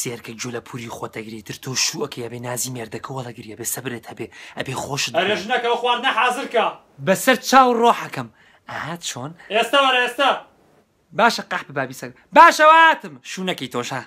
سێرکە جوولەپوری خۆتەگریتر تۆ شووەکە بێ نازی مێردەکەەوە لەگریە بە سەبرێت هەبێ ئەبێ خۆش ئەرژنەکەەوە خواردە حازرکە بەسەر چاو ڕۆحەکەم ئاهات چۆن ئێستا وەرە ئێستا باشە قەح بابی سەر باشەواتم شوونەکەی تۆشە.